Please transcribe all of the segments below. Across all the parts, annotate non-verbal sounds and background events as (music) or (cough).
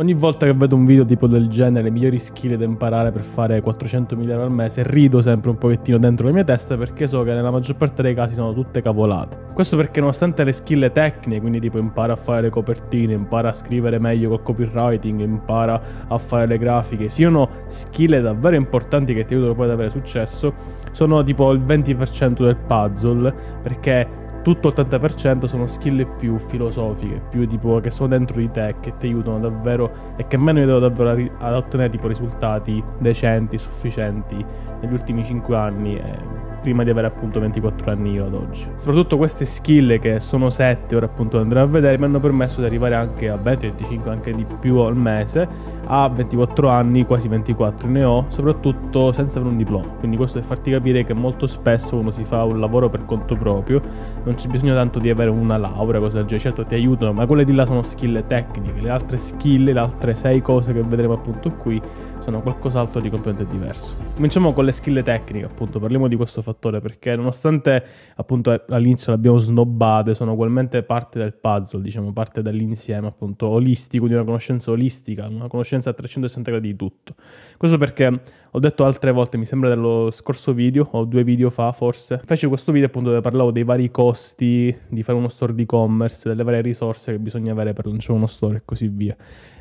Ogni volta che vedo un video tipo del genere, le migliori skill da imparare per fare 400.000 euro al mese, rido sempre un pochettino dentro la mia testa perché so che nella maggior parte dei casi sono tutte cavolate. Questo perché nonostante le skill tecniche, quindi tipo impara a fare le copertine, impara a scrivere meglio col copywriting, impara a fare le grafiche, siano skill davvero importanti che ti aiutano poi ad avere successo, sono tipo il 20% del puzzle perché tutto l'80% sono skill più filosofiche, più tipo che sono dentro di te, che ti aiutano davvero e che meno aiutano davvero ad ottenere tipo risultati decenti, sufficienti negli ultimi 5 anni. Eh prima di avere appunto 24 anni io ad oggi. Soprattutto queste skill che sono 7, ora appunto andremo a vedere, mi hanno permesso di arrivare anche a 20, 25, anche di più al mese, a 24 anni, quasi 24 ne ho, soprattutto senza avere un diploma. Quindi questo è farti capire che molto spesso uno si fa un lavoro per conto proprio non c'è bisogno tanto di avere una laurea, cose del genere, certo ti aiutano, ma quelle di là sono skill tecniche, le altre skill, le altre 6 cose che vedremo appunto qui sono qualcos'altro di completamente diverso. Cominciamo con le skill tecniche, appunto, parliamo di questo fattore perché nonostante appunto eh, all'inizio le abbiamo snobbate, sono ugualmente parte del puzzle, diciamo, parte dell'insieme appunto olistico, di una conoscenza olistica, una conoscenza a 360 gradi di tutto. Questo perché ho detto altre volte, mi sembra dello scorso video o due video fa forse, feci questo video appunto dove parlavo dei vari costi di fare uno store di commerce delle varie risorse che bisogna avere per lanciare uno store e così via.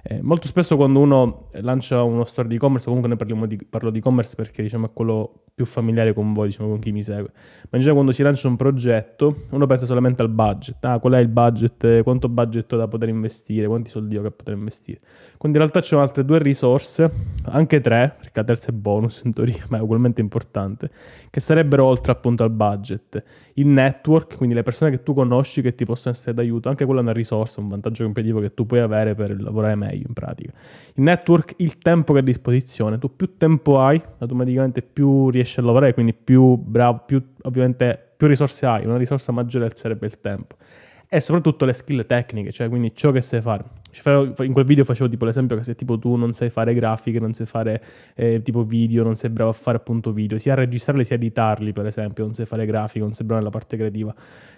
Eh, molto spesso quando uno lancia uno store di e-commerce, comunque noi parliamo di, parlo di e-commerce perché diciamo, è quello più familiare con voi, diciamo, con chi mi segue, ma in genere quando si lancia un progetto uno pensa solamente al budget, ah, qual è il budget, quanto budget ho da poter investire, quanti soldi ho da poter investire. Quindi in realtà ci sono altre due risorse, anche tre, perché la terza è bonus in teoria, ma è ugualmente importante, che sarebbero oltre appunto al budget. Il network, quindi le persone che tu conosci che ti possono essere d'aiuto, anche quella è una risorsa, un vantaggio competitivo che tu puoi avere per lavorare meglio meglio in pratica. Il network, il tempo che hai a disposizione, tu più tempo hai, automaticamente più riesci a lavorare, quindi più bravo, più ovviamente più risorse hai, una risorsa maggiore sarebbe il tempo. E soprattutto le skill tecniche, cioè quindi ciò che sai fare. Cioè, in quel video facevo tipo l'esempio che se tipo tu non sai fare grafiche, non sai fare eh, tipo video, non sei bravo a fare appunto video, sia a registrarli sia a editarli per esempio, non sai fare grafiche, non sei bravo nella parte creativa,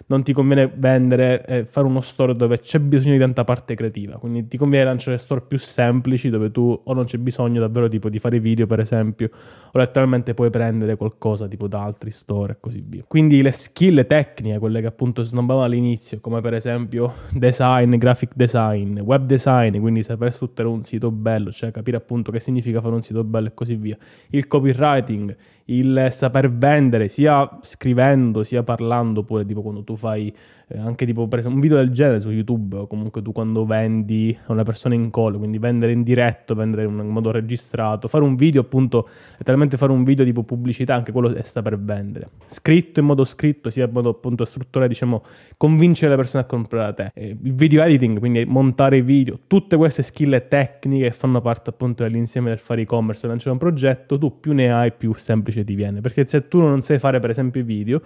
non ti conviene vendere e eh, fare uno store dove c'è bisogno di tanta parte creativa, quindi ti conviene lanciare store più semplici dove tu o non c'è bisogno davvero tipo di fare video per esempio, o letteralmente puoi prendere qualcosa tipo da altri store e così via. Quindi le skill tecniche, quelle che appunto snobbavano all'inizio, come per esempio design, graphic design, web design, quindi saper sfruttare un sito bello, cioè capire appunto che significa fare un sito bello e così via, il copywriting, il saper vendere sia scrivendo sia parlando pure tipo quando tu fai eh, anche tipo per un video del genere su YouTube o comunque tu quando vendi a una persona in call, quindi vendere in diretto, vendere in modo registrato, fare un video appunto, letteralmente fare un video tipo pubblicità, anche quello è saper vendere. Scritto in modo scritto, sia in modo appunto strutturale, diciamo, convincere le persone a comprare da te. Eh, il video editing, quindi montare video, tutte queste skill tecniche fanno parte appunto dell'insieme del fare e-commerce, lanciare un progetto, tu più ne hai più semplice difficile viene. perché se tu non sai fare per esempio i video,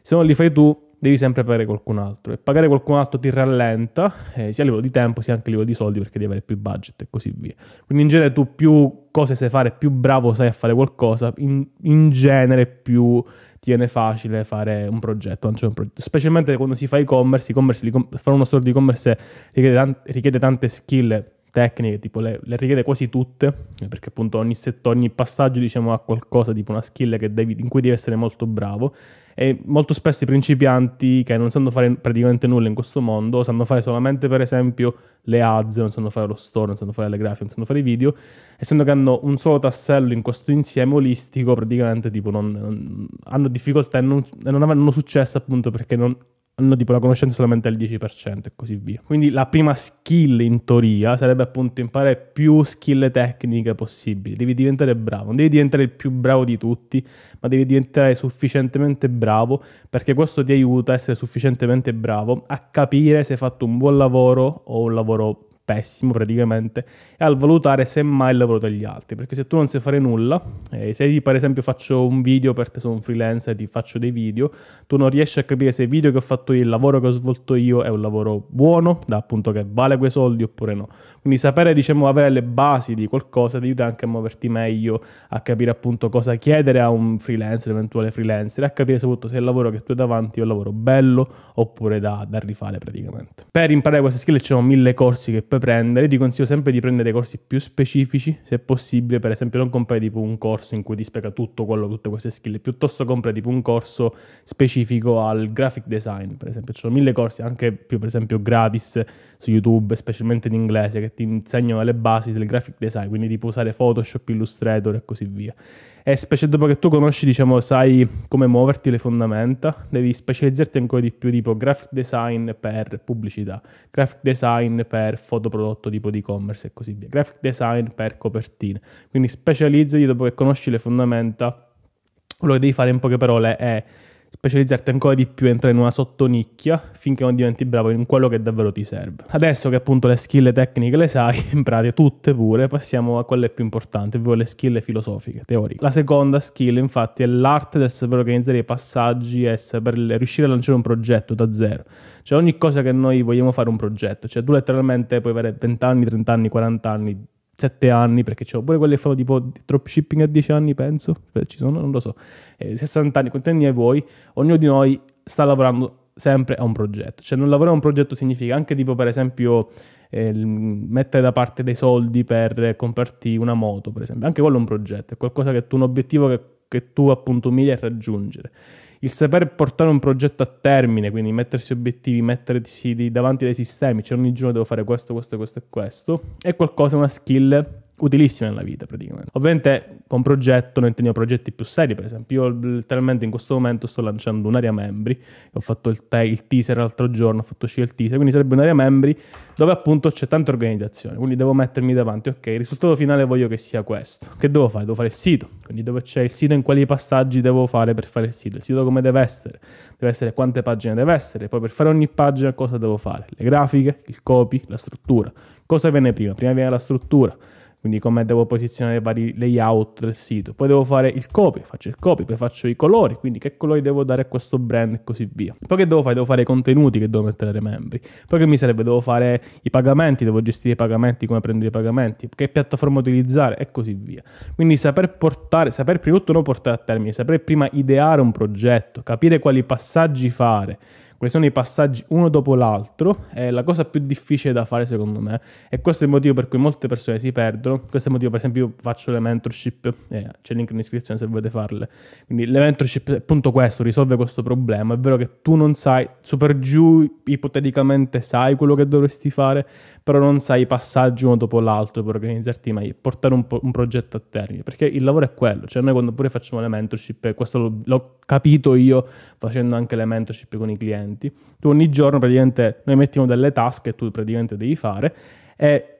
se non li fai tu devi sempre pagare qualcun altro e pagare qualcun altro ti rallenta eh, sia a livello di tempo sia anche a livello di soldi perché devi avere più budget e così via quindi in genere tu più cose sai fare più bravo sai a fare qualcosa in, in genere più ti viene facile fare un progetto, un progetto. specialmente quando si fa e-commerce, e-commerce fare uno store di e-commerce richiede, tante, richiede tante skill tecniche, tipo le, le richiede quasi tutte, perché appunto ogni, settore, ogni passaggio diciamo, ha qualcosa, tipo una skill devi, in cui devi essere molto bravo. E molto spesso i principianti che non sanno fare praticamente nulla in questo mondo, sanno fare solamente per esempio le ads, non sanno fare lo store, non sanno fare le grafiche, non sanno fare i video, essendo che hanno un solo tassello in questo insieme olistico, praticamente tipo non, non, hanno difficoltà e non, non, avranno successo appunto perché non hanno tipo la conoscenza solamente al 10% e così via. Quindi la prima skill in teoria sarebbe appunto imparare più skill tecniche possibili. Devi diventare bravo, non devi diventare il più bravo di tutti, ma devi diventare sufficientemente bravo perché questo ti aiuta a essere sufficientemente bravo a capire se hai fatto un buon lavoro o un lavoro pessimo praticamente, e al valutare semmai il lavoro degli altri, perché se tu non sai fare nulla, eh, se io per esempio faccio un video per te, sono un freelancer e ti faccio dei video, tu non riesci a capire se il video che ho fatto io, il lavoro che ho svolto io è un lavoro buono, da appunto che vale quei soldi oppure no. Quindi sapere, diciamo, avere le basi di qualcosa ti aiuta anche a muoverti meglio, a capire appunto cosa chiedere a un freelancer, eventuale freelancer, a capire soprattutto se il lavoro che tu hai davanti è un lavoro bello oppure da, da rifare praticamente. Per imparare queste skill ci sono mille corsi che per app prendere, ti consiglio sempre di prendere corsi più specifici, se possibile, per esempio non comprare tipo un corso in cui ti spiega tutto quello, tutte queste skill, piuttosto compra tipo un corso specifico al graphic design, per esempio, ci sono mille corsi, anche più per esempio gratis su YouTube, specialmente in inglese, che ti insegnano le basi del graphic design, quindi tipo usare Photoshop, Illustrator e così via. E specie dopo che tu conosci, diciamo, sai come muoverti le fondamenta, devi specializzarti ancora di più, tipo graphic design per pubblicità, graphic design per fotoprodotto tipo di e-commerce e così via, graphic design per copertine. Quindi specializzati dopo che conosci le fondamenta. Quello che devi fare in poche parole è specializzarti ancora di più, entrare in una sottonicchia finché non diventi bravo in quello che davvero ti serve. Adesso che appunto le skill tecniche le sai, (laughs) in pratica tutte pure, passiamo a quelle più importanti, ovvero le skill filosofiche, teoriche. La seconda skill infatti è l'arte del saper organizzare i passaggi e saper riuscire a lanciare un progetto da zero. Cioè ogni cosa che noi vogliamo fare un progetto, cioè tu letteralmente puoi avere 20 anni, 30 anni, 40 anni, 7 anni, perché c'ho pure quelle che fanno tipo dropshipping a 10 anni, penso, ci sono, non lo so, eh, 60 anni, quanti anni hai voi, ognuno di noi sta lavorando sempre a un progetto. Cioè non lavorare a un progetto significa anche tipo per esempio eh, mettere da parte dei soldi per comprarti una moto, per esempio. Anche quello è un progetto, è qualcosa che tu, un obiettivo che, che tu appunto miri a raggiungere il saper portare un progetto a termine, quindi mettersi obiettivi, mettersi davanti dei sistemi, cioè ogni giorno devo fare questo, questo, questo e questo, è qualcosa, una skill utilissime nella vita praticamente. Ovviamente con progetto noi intendiamo progetti più seri, per esempio io letteralmente in questo momento sto lanciando un'area membri, ho fatto il, te- il teaser l'altro giorno, ho fatto uscire il teaser, quindi sarebbe un'area membri dove appunto c'è tanta organizzazione, quindi devo mettermi davanti, ok, il risultato finale voglio che sia questo. Che devo fare? Devo fare il sito, quindi dove c'è il sito in quali passaggi devo fare per fare il sito, il sito come deve essere, deve essere quante pagine deve essere, poi per fare ogni pagina cosa devo fare, le grafiche, il copy, la struttura, cosa viene prima? Prima viene la struttura quindi come devo posizionare i vari layout del sito. Poi devo fare il copy, faccio il copy, poi faccio i colori, quindi che colori devo dare a questo brand e così via. Poi che devo fare? Devo fare i contenuti che devo mettere ai membri. Poi che mi serve? Devo fare i pagamenti, devo gestire i pagamenti, come prendere i pagamenti, che piattaforma utilizzare e così via. Quindi saper portare, saper prima di tutto non portare a termine, saper prima ideare un progetto, capire quali passaggi fare quali sono i passaggi uno dopo l'altro, è la cosa più difficile da fare secondo me. E questo è il motivo per cui molte persone si perdono. Questo è il motivo, per esempio, io faccio le mentorship, eh, c'è link in descrizione se volete farle. Quindi le mentorship è appunto questo, risolve questo problema. È vero che tu non sai, super giù ipoteticamente sai quello che dovresti fare, però non sai i passaggi uno dopo l'altro per organizzarti meglio, portare un, un progetto a termine. Perché il lavoro è quello, cioè noi quando pure facciamo le mentorship, questo l'ho capito io facendo anche le mentorship con i clienti senti. Tu ogni giorno praticamente noi mettiamo delle task che tu praticamente devi fare e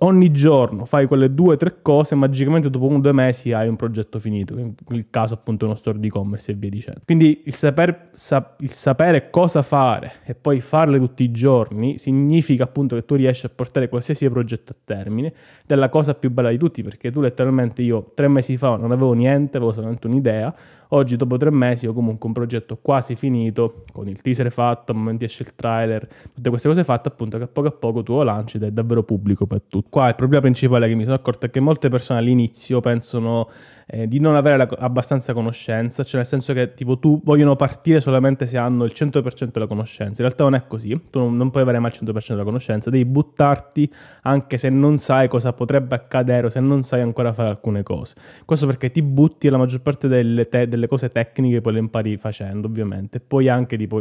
ogni giorno fai quelle due o tre cose, magicamente dopo un, due mesi hai un progetto finito. In quel caso, appunto, uno store di e-commerce e via dicendo. Quindi il, saper, sap, il sapere cosa fare e poi farle tutti i giorni significa appunto che tu riesci a portare qualsiasi progetto a termine. Ed è la cosa più bella di tutti perché tu letteralmente io tre mesi fa non avevo niente, avevo solamente un'idea. Oggi, dopo tre mesi, ho comunque un progetto quasi finito, con il teaser fatto, a momenti esce il trailer, tutte queste cose fatte, appunto, che a poco a poco tu lo lanci ed è davvero pubblico per tutti tutto. Qua il problema principale che mi sono accorto è che molte persone all'inizio pensano eh, di non avere la, abbastanza conoscenza, cioè nel senso che tipo tu vogliono partire solamente se hanno il 100% della conoscenza. In realtà non è così, tu non, non puoi avere mai il 100% della conoscenza, devi buttarti anche se non sai cosa potrebbe accadere o se non sai ancora fare alcune cose. Questo perché ti butti e la maggior parte delle, te, delle cose tecniche poi le impari facendo ovviamente, poi anche tipo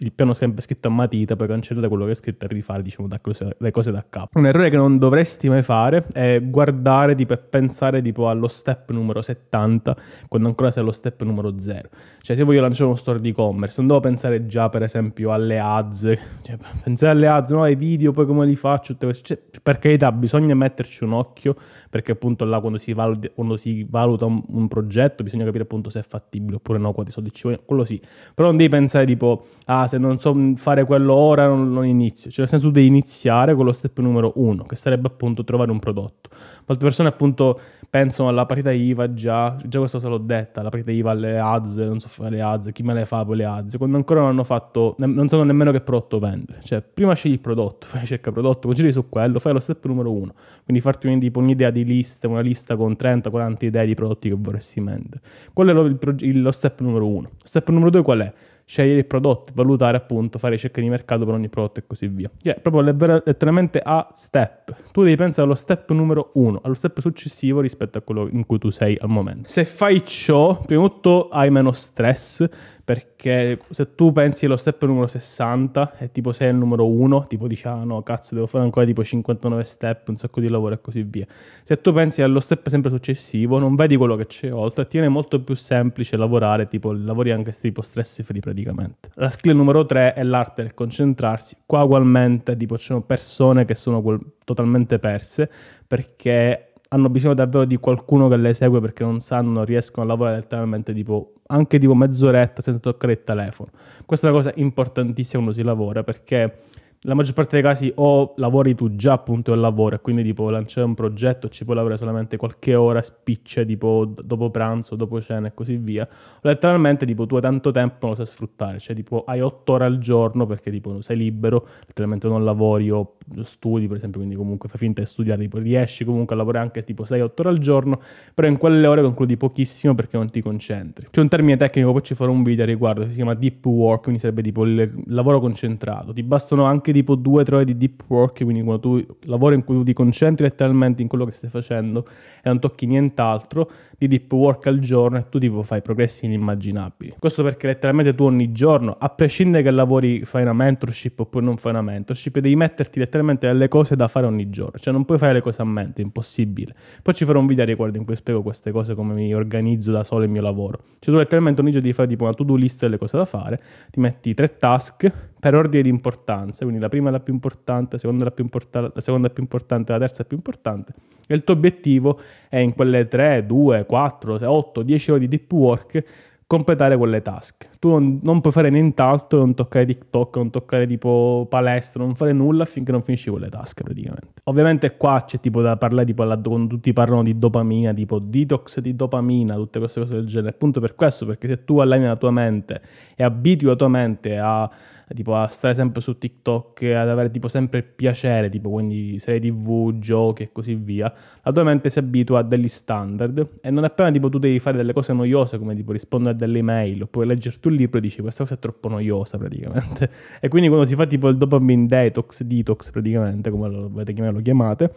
il piano sempre scritto a matita, poi cancellare quello che è scritto e rifare diciamo, da cose, le cose da capo. Un errore che non dovresti mai fare è guardare tipo, e pensare tipo, allo step numero 70 quando ancora sei allo step numero 0. Cioè se voglio lanciare uno store di e-commerce non devo pensare già per esempio alle ads, cioè, pensare alle ads, no, ai video, poi come li faccio, cioè, per carità bisogna metterci un occhio perché appunto là quando si valuta, quando si valuta un, un, progetto bisogna capire appunto se è fattibile oppure no, quanti soldi ci vogliono, quello sì, però non devi pensare tipo... A ah, se non so fare quello ora non, non inizio. Cioè, nel senso, tu devi iniziare con lo step numero uno, che sarebbe appunto trovare un prodotto. Molte persone appunto pensano alla partita IVA già, già questa cosa l'ho detta, la partita IVA le ads, non so fare le ads, chi me le fa poi le ads, quando ancora non hanno fatto, non sanno nemmeno che prodotto vendere. Cioè, prima scegli il prodotto, (laughs) fai ricerca prodotto, concedi su quello, fai lo step numero uno. Quindi farti un, tipo, un'idea di lista, una lista con 30-40 idee di prodotti che vorresti vendere. Quello è lo, il, lo step numero uno. Step numero due qual è? scegliere il prodotto, valutare appunto, fare ricerche di mercato per ogni prodotto e così via. Cioè, proprio letteralmente a step. Tu devi pensare allo step numero uno, allo step successivo rispetto a quello in cui tu sei al momento. Se fai ciò, prima di tutto hai meno stress, perché se tu pensi allo step numero 60 e tipo sei il numero 1, tipo dici ah no cazzo devo fare ancora tipo 59 step, un sacco di lavoro e così via. Se tu pensi allo step sempre successivo non vedi quello che c'è oltre e ti viene molto più semplice lavorare, tipo lavori anche tipo stress free praticamente. La skill numero 3 è l'arte del concentrarsi. Qua ugualmente tipo ci sono persone che sono totalmente perse perché hanno bisogno davvero di qualcuno che le segue perché non sanno, non riescono a lavorare letteralmente tipo, anche tipo mezz'oretta senza toccare il telefono. Questa è una cosa importantissima quando si lavora perché nella maggior parte dei casi o lavori tu già appunto al lavoro e quindi tipo lanciare un progetto ci puoi lavorare solamente qualche ora spiccia tipo dopo pranzo, dopo cena e così via. Letteralmente tipo tu hai tanto tempo non lo sai sfruttare, cioè tipo hai otto ore al giorno perché tipo sei libero, letteralmente non lavori o studi per esempio, quindi comunque fai finta di studiare, tipo riesci comunque a lavorare anche tipo 6-8 ore al giorno, però in quelle ore concludi pochissimo perché non ti concentri. C'è un termine tecnico, poi ci farò un video a riguardo, si chiama deep work, quindi sarebbe tipo il lavoro concentrato, ti bastano anche tipo 2-3 ore di deep work, quindi quando tu lavori in cui tu ti concentri letteralmente in quello che stai facendo e non tocchi nient'altro, di deep work al giorno e tu tipo fai progressi inimmaginabili. Questo perché letteralmente tu ogni giorno, a prescindere che lavori, fai una mentorship oppure non fai una mentorship, devi metterti letteralmente alle cose da fare ogni giorno, cioè non puoi fare le cose a mente, è impossibile. Poi ci farò un video a riguardo in cui spiego queste cose, come mi organizzo da solo il mio lavoro. Cioè tu letteralmente ogni giorno devi fare tipo una to-do list delle cose da fare, ti metti tre task per ordine di importanza, quindi la prima è la più importante, la seconda è la più, importante, la seconda è più importante, la terza è più importante, e il tuo obiettivo è in quelle 3, 2, 4, 8, 10 ore di deep work completare quelle task. Tu non, non puoi fare nient'altro, non toccare TikTok, non toccare tipo palestra, non fare nulla finché non finisci quelle task praticamente. Ovviamente qua c'è tipo da parlare tipo alla, quando tutti parlano di dopamina, tipo detox di dopamina, tutte queste cose del genere. Appunto per questo, perché se tu alleni la tua mente e abitui la tua mente a tipo a stare sempre su TikTok, ad avere tipo sempre piacere, tipo quindi serie TV, giochi e così via, la tua mente si abitua a degli standard e non appena tipo tu devi fare delle cose noiose come tipo rispondere a delle email oppure tu un libro e dici questa cosa è troppo noiosa praticamente. (laughs) E quindi quando si fa tipo il dopamine detox, detox praticamente, come lo volete chiamare, lo chiamate,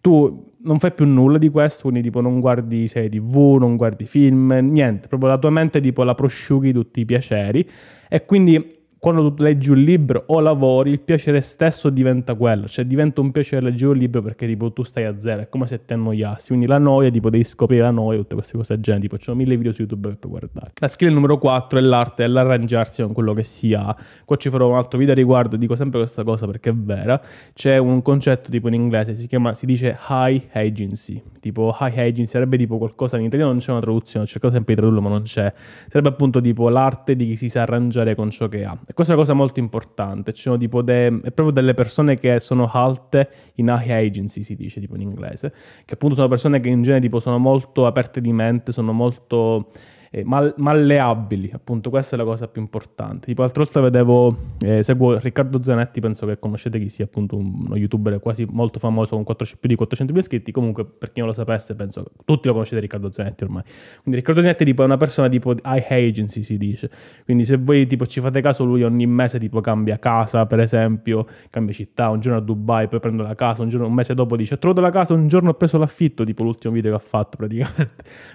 tu non fai più nulla di questo, quindi tipo non guardi serie tv, non guardi film, niente, proprio la tua mente tipo la prosciughi tutti i piaceri e quindi quando tu leggi un libro o lavori, il piacere stesso diventa quello, cioè diventa un piacere leggere un libro perché tipo tu stai a zero, è come se ti annoiassi, quindi la noia, tipo devi scoprire la noia, tutte queste cose del genere, tipo ci sono mille video su YouTube per puoi guardare. La skill numero 4 è l'arte l'arrangiarsi con quello che si ha, qua ci farò un altro video a riguardo, dico sempre questa cosa perché è vera, c'è un concetto tipo in inglese, si chiama, si dice high agency, tipo high agency sarebbe tipo qualcosa in italiano, non c'è una traduzione, ho cercato sempre di tradurlo ma non c'è, sarebbe appunto tipo l'arte di chi si sa arrangiare con ciò che ha e questa è una cosa molto importante, sono tipo de, proprio delle persone che sono alte in high agency, si dice tipo in inglese, che appunto sono persone che in genere tipo, sono molto aperte di mente, sono molto eh, mal- malleabili, appunto questa è la cosa più importante. Tipo l'altra volta vedevo, eh, seguo Riccardo Zanetti, penso che conoscete chi sia appunto uno youtuber quasi molto famoso con 4, più di 400.000 iscritti, comunque per chi non lo sapesse penso che tutti lo conoscete Riccardo Zanetti ormai. Quindi Riccardo Zanetti tipo, è una persona tipo high agency si dice, quindi se voi tipo ci fate caso lui ogni mese tipo cambia casa per esempio, cambia città, un giorno a Dubai, poi prende la casa, un, giorno, un mese dopo dice ho trovato la casa, un giorno ho preso l'affitto, tipo l'ultimo video che ha fatto praticamente. (laughs)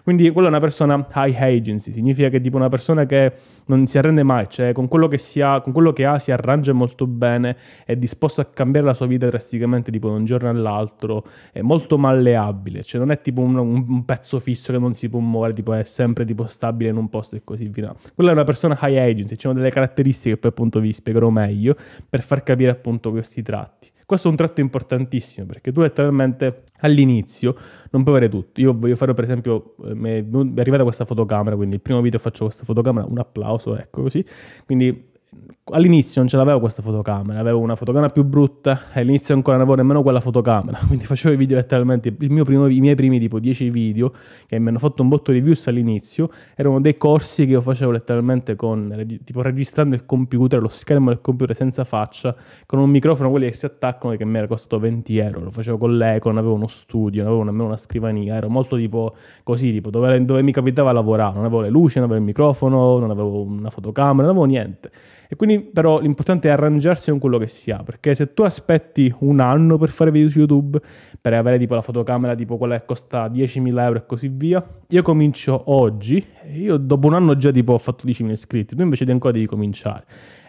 Quindi quella è una persona high agency agency, significa che tipo una persona che non si arrende mai, cioè con quello che, ha, con quello che ha si arrangia molto bene, è disposto a cambiare la sua vita drasticamente tipo da un giorno all'altro, è molto malleabile, cioè non è tipo un, un pezzo fisso che non si può muovere, tipo è sempre tipo stabile in un posto e così via. Quella è una persona high agency, ci sono delle caratteristiche che poi appunto vi spiegherò meglio per far capire appunto questi tratti. Questo è un tratto importantissimo perché tu letteralmente all'inizio non puoi avere tutto. Io voglio fare per esempio, eh, mi è arrivata questa fotocamera, quindi il primo video faccio questa fotocamera, un applauso, ecco così. Quindi all'inizio non ce l'avevo questa fotocamera, avevo una fotocamera più brutta e all'inizio ancora non avevo nemmeno quella fotocamera, (laughs) quindi facevo i video letteralmente, primo, i miei primi tipo 10 video che mi hanno fatto un botto di views all'inizio, erano dei corsi che io facevo letteralmente con, tipo registrando il computer, lo schermo del computer senza faccia, con un microfono, quelli che si attaccano che mi era costato 20 euro, lo facevo con l'Eco, non avevo uno studio, non avevo nemmeno una scrivania, ero molto tipo così, tipo dove, dove mi capitava a lavorare, non avevo le luci, non avevo il microfono, non avevo una fotocamera, non avevo niente. E quindi però l'importante è arrangiarsi con quello che si ha, perché se tu aspetti un anno per fare video su YouTube, per avere tipo la fotocamera tipo quella che costa 10.000 euro e così via, io comincio oggi, io dopo un anno già tipo ho fatto 10.000 iscritti, tu invece di ancora devi cominciare.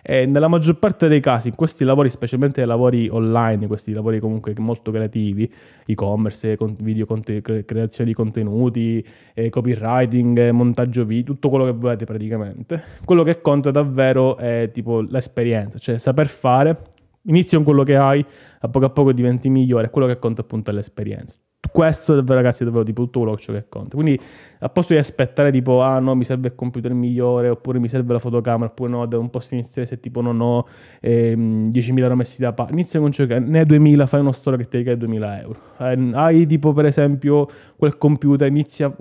E nella maggior parte dei casi, in questi lavori, specialmente i lavori online, questi lavori comunque molto creativi, e-commerce, video, creazione di contenuti, copywriting, montaggio video, tutto quello che volete praticamente, quello che conta davvero è tipo l'esperienza, cioè saper fare, inizia con quello che hai, a poco a poco diventi migliore, quello che conta appunto è l'esperienza questo è ragazzi è davvero tipo tutto quello che conta. Quindi a posto di aspettare tipo ah no mi serve il computer migliore oppure mi serve la fotocamera oppure no devo un posto iniziare se tipo non ho ehm, 10.000 romessi da parte. Inizia con ciò che ne hai 2.000 fai uno store che ti richiede 2.000 euro. hai tipo per esempio quel computer inizia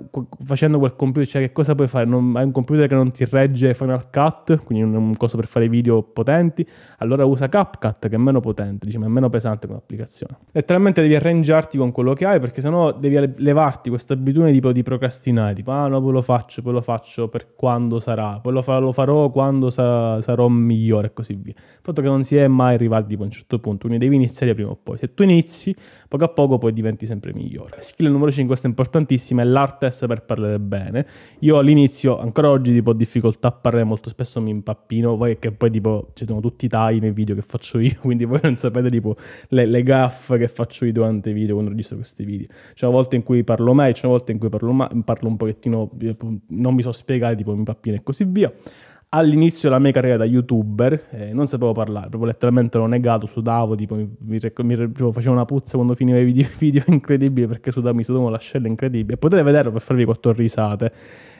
facendo quel computer cioè che cosa puoi fare? Non, hai un computer che non ti regge Final Cut quindi non è un cosa per fare video potenti allora usa CapCut che è meno potente diciamo è meno pesante come applicazione. Letteralmente devi arrangiarti con quello che hai perché perché sennò devi levarti questa abitudine tipo di procrastinare, tipo ah no, poi lo faccio, poi lo faccio per quando sarà, poi lo, farò, lo farò quando sa- sarò migliore e così via. Il fatto che non si è mai arrivati tipo, a un certo punto, quindi devi iniziare prima o poi. Se tu inizi, poco a poco poi diventi sempre migliore. Skill numero 5, questa è importantissima, è l'arte a saper parlare bene. Io all'inizio, ancora oggi, tipo ho difficoltà a parlare, molto spesso mi impappino, poi che poi tipo ci sono tutti i tagli nei video che faccio io, (laughs) quindi voi non sapete tipo le, le gaffe che faccio io durante i video quando registro questi video video. C'è una volta in cui parlo mai, c'è una volta in cui parlo, ma- parlo un pochettino, eh, non mi so spiegare, tipo mi pappino e così via. All'inizio della mia carriera da youtuber eh, non sapevo parlare, proprio letteralmente l'ho negato, sudavo, tipo, mi, mi, mi facevo una puzza quando finiva i video, (laughs) video incredibili perché sudavo, mi sudavo l'ascella incredibile. Potete vederlo per farvi quattro risate,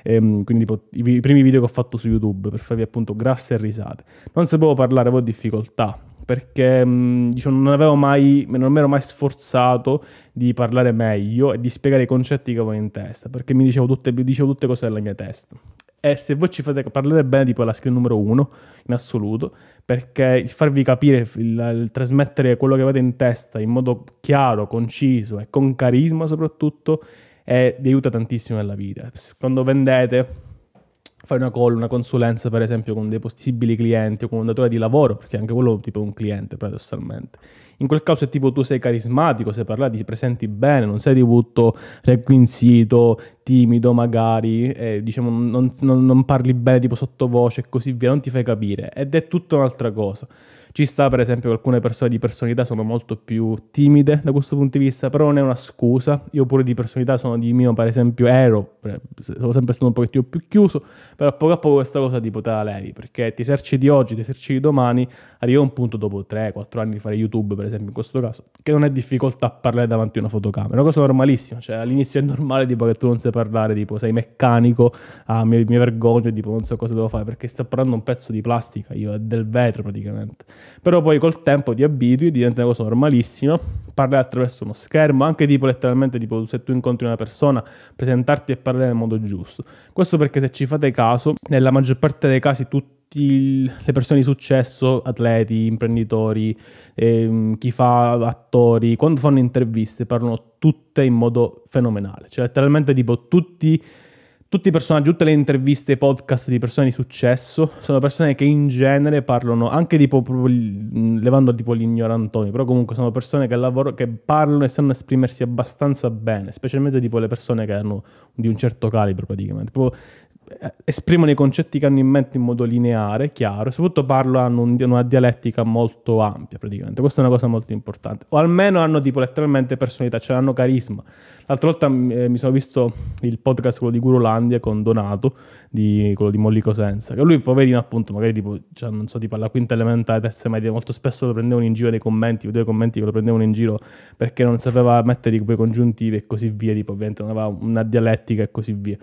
ehm, quindi tipo, i, i primi video che ho fatto su YouTube per farvi appunto grasse risate. Non sapevo parlare, avevo difficoltà, perché diciamo, non, avevo mai, non mi ero mai sforzato di parlare meglio e di spiegare i concetti che avevo in testa, perché mi dicevo tutte, dicevo tutte cose della mia testa. E se voi ci fate parlare bene, tipo è la skill numero uno in assoluto, perché il farvi capire, il, il trasmettere quello che avete in testa in modo chiaro, conciso e con carisma soprattutto, è, vi aiuta tantissimo nella vita. Quando vendete fai una call, una consulenza per esempio con dei possibili clienti o con un datore di lavoro, perché anche quello è tipo un cliente paradossalmente. In quel caso è tipo tu sei carismatico, se parla ti presenti bene, non sei di tutto requisito, timido magari, eh, diciamo non, non, non, parli bene tipo sottovoce e così via, non ti fai capire. Ed è tutta un'altra cosa. Ci sta per esempio che alcune persone di personalità sono molto più timide da questo punto di vista, però non è una scusa. Io pure di personalità sono di mio, per esempio, ero, eh, sono sempre stato un pochettino più chiuso, però poco a poco questa cosa tipo te la levi, perché ti eserciti oggi, ti eserciti domani, arriva un punto dopo 3-4 anni di fare YouTube, per per esempio in questo caso, che non è difficoltà parlare davanti a una fotocamera, una cosa normalissima, cioè all'inizio è normale tipo che tu non sai parlare, tipo sei meccanico, ah, mi, mi vergogno, tipo non so cosa devo fare perché sta parlando un pezzo di plastica, io è del vetro praticamente, però poi col tempo ti abitui, diventa una cosa normalissima, parlare attraverso uno schermo, anche tipo letteralmente tipo se tu incontri una persona, presentarti e parlare nel modo giusto, questo perché se ci fate caso, nella maggior parte dei casi tutti tutte le persone di successo, atleti, imprenditori, ehm, chi fa attori, quando fanno interviste parlano tutte in modo fenomenale. Cioè letteralmente tipo tutti, tutti i personaggi, tutte le interviste, podcast di persone di successo sono persone che in genere parlano anche tipo levando tipo gli ignorantoni, però comunque sono persone che, lavoro, che parlano e sanno esprimersi abbastanza bene, specialmente tipo le persone che hanno di un certo calibro praticamente. Proprio eh, esprimono i concetti che hanno in mente in modo lineare, chiaro, e soprattutto parlano di una dialettica molto ampia praticamente. Questa è una cosa molto importante. O almeno hanno tipo letteralmente personalità, cioè hanno carisma. L'altra volta mm, eh, mi sono visto il podcast quello di Gurulandia con Donato, di, quello di Mollico Senza, che lui poverino appunto magari tipo, cioè, non so, tipo alla quinta elementare, terza media, molto spesso lo prendevano in giro nei commenti, due commenti che lo prendevano in giro perché non sapeva mettere i congiuntivi e così via, tipo ovviamente non aveva una dialettica e così via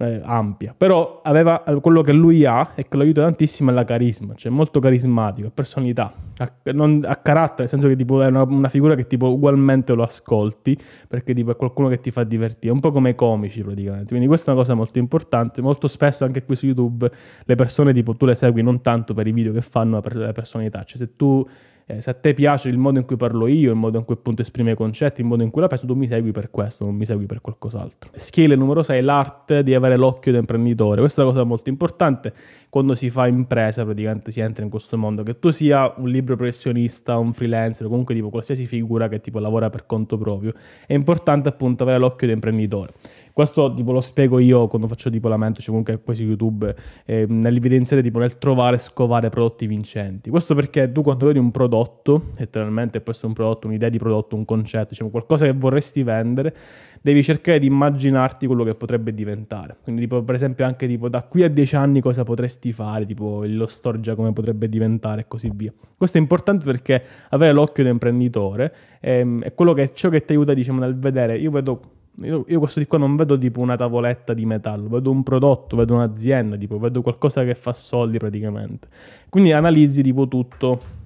eh, ampia, però aveva, eh, quello che lui ha e che lo aiuta tantissimo è la carisma, cioè molto carismatico, personalità, a, non, a carattere, nel senso che tipo, è una, una, figura che tipo ugualmente lo ascolti perché tipo, è qualcuno che ti fa divertire, un po' come i comici praticamente, quindi questa è una cosa molto importante, molto spesso anche qui su YouTube le persone tipo tu le segui non tanto per i video che fanno, ma per la personalità, cioè se tu eh, se a te piace il modo in cui parlo io, il modo in cui appunto esprimo i concetti, il modo in cui la penso, tu mi segui per questo, non mi segui per qualcos'altro. Skill numero 6, l'arte di avere l'occhio da imprenditore. Questa è una cosa molto importante quando si fa impresa praticamente si entra in questo mondo, che tu sia un libro professionista, un freelancer, comunque tipo qualsiasi figura che tipo lavora per conto proprio, è importante appunto avere l'occhio di imprenditore. Questo tipo lo spiego io quando faccio tipo la mente, cioè comunque quasi YouTube, eh, nell'evidenziare tipo nel trovare e scovare prodotti vincenti. Questo perché tu quando vedi un prodotto, letteralmente questo è un prodotto, un'idea di prodotto, un concetto, diciamo qualcosa che vorresti vendere, devi cercare di immaginarti quello che potrebbe diventare. Quindi tipo per esempio anche tipo da qui a dieci anni cosa potresti potresti fare, tipo lo storgia come potrebbe diventare e così via. Questo è importante perché avere l'occhio di imprenditore ehm, è quello che ciò che ti aiuta, diciamo, nel vedere. Io vedo io, questo di qua non vedo tipo una tavoletta di metallo, vedo un prodotto, vedo un'azienda, tipo, vedo qualcosa che fa soldi praticamente. Quindi analizzi tipo tutto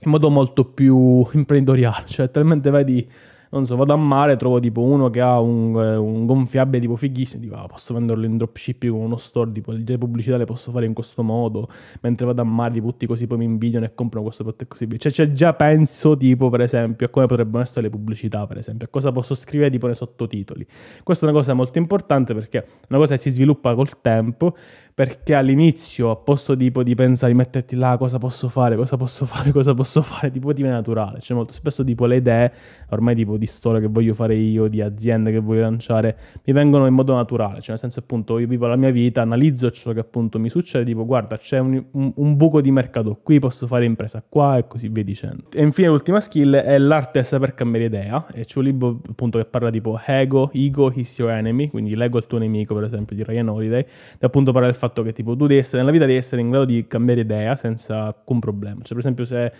in modo molto più imprenditoriale, cioè talmente vedi non so, vado a mare, trovo tipo uno che ha un, eh, un gonfiabile tipo fighissimo, dico, ah, posso venderlo in dropshipping con uno store, tipo le pubblicità le posso fare in questo modo, mentre vado a mare, tipo tutti così poi mi invidiano e comprano questo prodotto e così via. Cioè, cioè già penso tipo per esempio a come potrebbero essere le pubblicità per esempio, a cosa posso scrivere tipo nei sottotitoli. Questa è una cosa molto importante perché è una cosa che si sviluppa col tempo perché all'inizio, a posto tipo di pensare, di metterti là cosa posso fare, cosa posso fare, cosa posso fare, tipo ti viene naturale. Cioè molto spesso tipo le idee, ormai tipo di storia che voglio fare io, di aziende che voglio lanciare, mi vengono in modo naturale. Cioè nel senso appunto io vivo la mia vita, analizzo ciò che appunto mi succede, tipo guarda c'è un, un, un buco di mercato qui, posso fare impresa qua e così via dicendo. E infine l'ultima skill è l'arte a saper cambiare idea. E c'è un libro appunto che parla tipo Ego, Ego is your enemy, quindi l'ego è il tuo nemico per esempio di Ryan Holiday, e appunto parla del fatto fatto che tipo tu devi essere, nella vita devi essere in grado di cambiare idea senza alcun problema. Cioè, per esempio, se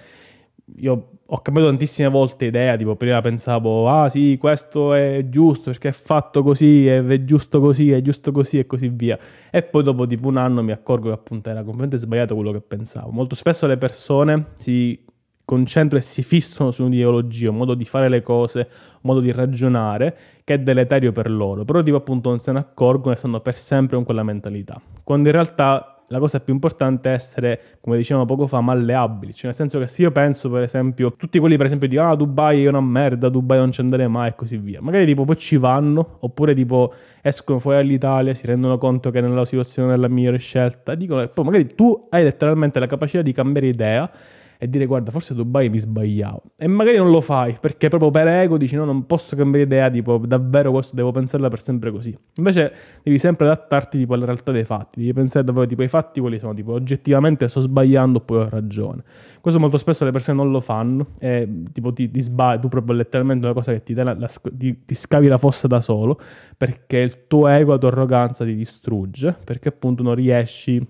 io ho cambiato tantissime volte idea, tipo prima pensavo, ah sì, questo è giusto perché è fatto così, è giusto così, è giusto così e così via. E poi dopo tipo un anno mi accorgo che appunto era completamente sbagliato quello che pensavo. Molto spesso le persone si concentrano e si fissano su un'ideologia, un modo di fare le cose, un modo di ragionare che è deleterio per loro, però tipo appunto non se ne accorgono e stanno per sempre con quella mentalità. Quando in realtà la cosa più importante è essere, come dicevamo poco fa, malleabili, cioè nel senso che se io penso per esempio, tutti quelli per esempio dicono ah Dubai è una merda, Dubai non ci andrei mai e così via, magari tipo poi ci vanno, oppure tipo escono fuori dall'Italia, si rendono conto che nella situazione è la migliore scelta, dicono e poi magari tu hai letteralmente la capacità di cambiare idea e dire guarda forse Dubai mi sbagliavo e magari non lo fai perché proprio per ego dici no non posso cambiare idea tipo davvero questo devo pensarla per sempre così invece devi sempre adattarti tipo alla realtà dei fatti devi pensare davvero tipo ai fatti quali sono tipo oggettivamente sto sbagliando poi ho ragione questo molto spesso le persone non lo fanno e tipo ti, ti sbagli tu proprio letteralmente una cosa che ti, la, la, ti, ti scavi la fossa da solo perché il tuo ego la tua arroganza ti distrugge perché appunto non riesci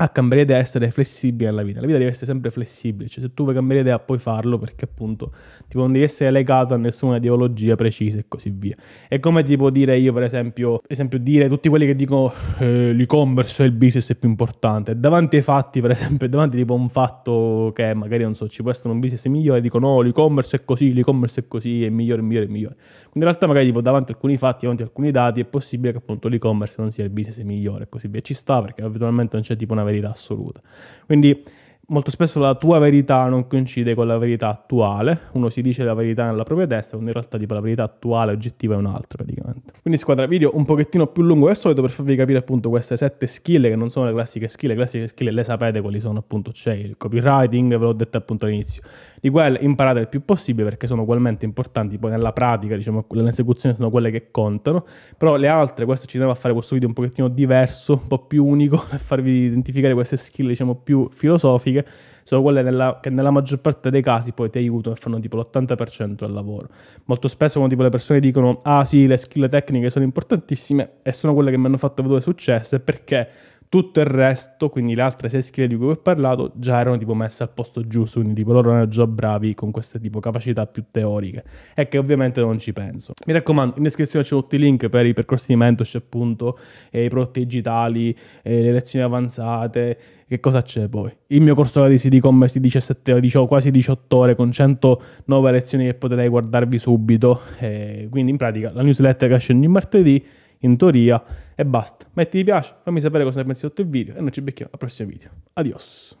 a ah, cambiare idea essere flessibile alla vita. La vita deve essere sempre flessibile, cioè se tu vuoi cambiare idea puoi farlo perché appunto tipo, non devi essere legato a nessuna ideologia precisa e così via. È come tipo dire io per esempio, esempio dire tutti quelli che dicono eh, l'e-commerce è il business è più importante, davanti ai fatti per esempio, (laughs) davanti tipo a un fatto che magari non so, ci può essere un business migliore, dicono no l'e-commerce è così, l'e-commerce è così, è migliore, è migliore, è migliore. Quindi in realtà magari tipo davanti a alcuni fatti, davanti a alcuni dati è possibile che appunto l'e-commerce non sia il business migliore e così via. Ci sta perché naturalmente non c'è tipo una verità assoluta. Quindi molto spesso la tua verità non coincide con la verità attuale. Uno si dice la verità nella propria testa, quando in realtà tipo la verità attuale oggettiva è un'altra praticamente. Quindi squadra video un pochettino più lungo del solito per farvi capire appunto queste sette skill che non sono le classiche skill, le classiche skill le sapete quali sono appunto, c'è il copywriting, ve l'ho detto appunto all'inizio, di quelle imparate il più possibile perché sono ugualmente importanti, poi nella pratica, diciamo, nell'esecuzione sono quelle che contano, però le altre, questo ci deve a fare questo video un pochettino diverso, un po' più unico, (laughs) per farvi identificare queste skill, diciamo, più filosofiche, sono quelle nella, che nella maggior parte dei casi poi ti aiutano e fanno tipo l'80% del lavoro. Molto spesso quando tipo le persone dicono, ah sì, le skill tecniche sono importantissime e sono quelle che mi hanno fatto vedere successo, perché tutto il resto, quindi le altre sei skill di cui ho parlato, già erano tipo messe al posto giusto, quindi tipo loro erano già bravi con queste tipo capacità più teoriche e che ovviamente non ci penso. Mi raccomando, in descrizione c'è tutti i link per i percorsi di mentorship appunto, i prodotti digitali, le lezioni avanzate, che cosa c'è poi? Il mio corso di di commerce di 17 diciamo, quasi 18 ore con 109 lezioni che potete guardarvi subito. Eh, quindi in pratica la newsletter che esce ogni martedì in teoria e basta. Metti mi piace, fammi sapere cosa ne pensi sotto il video e noi ci becchiamo al prossimo video. Adios.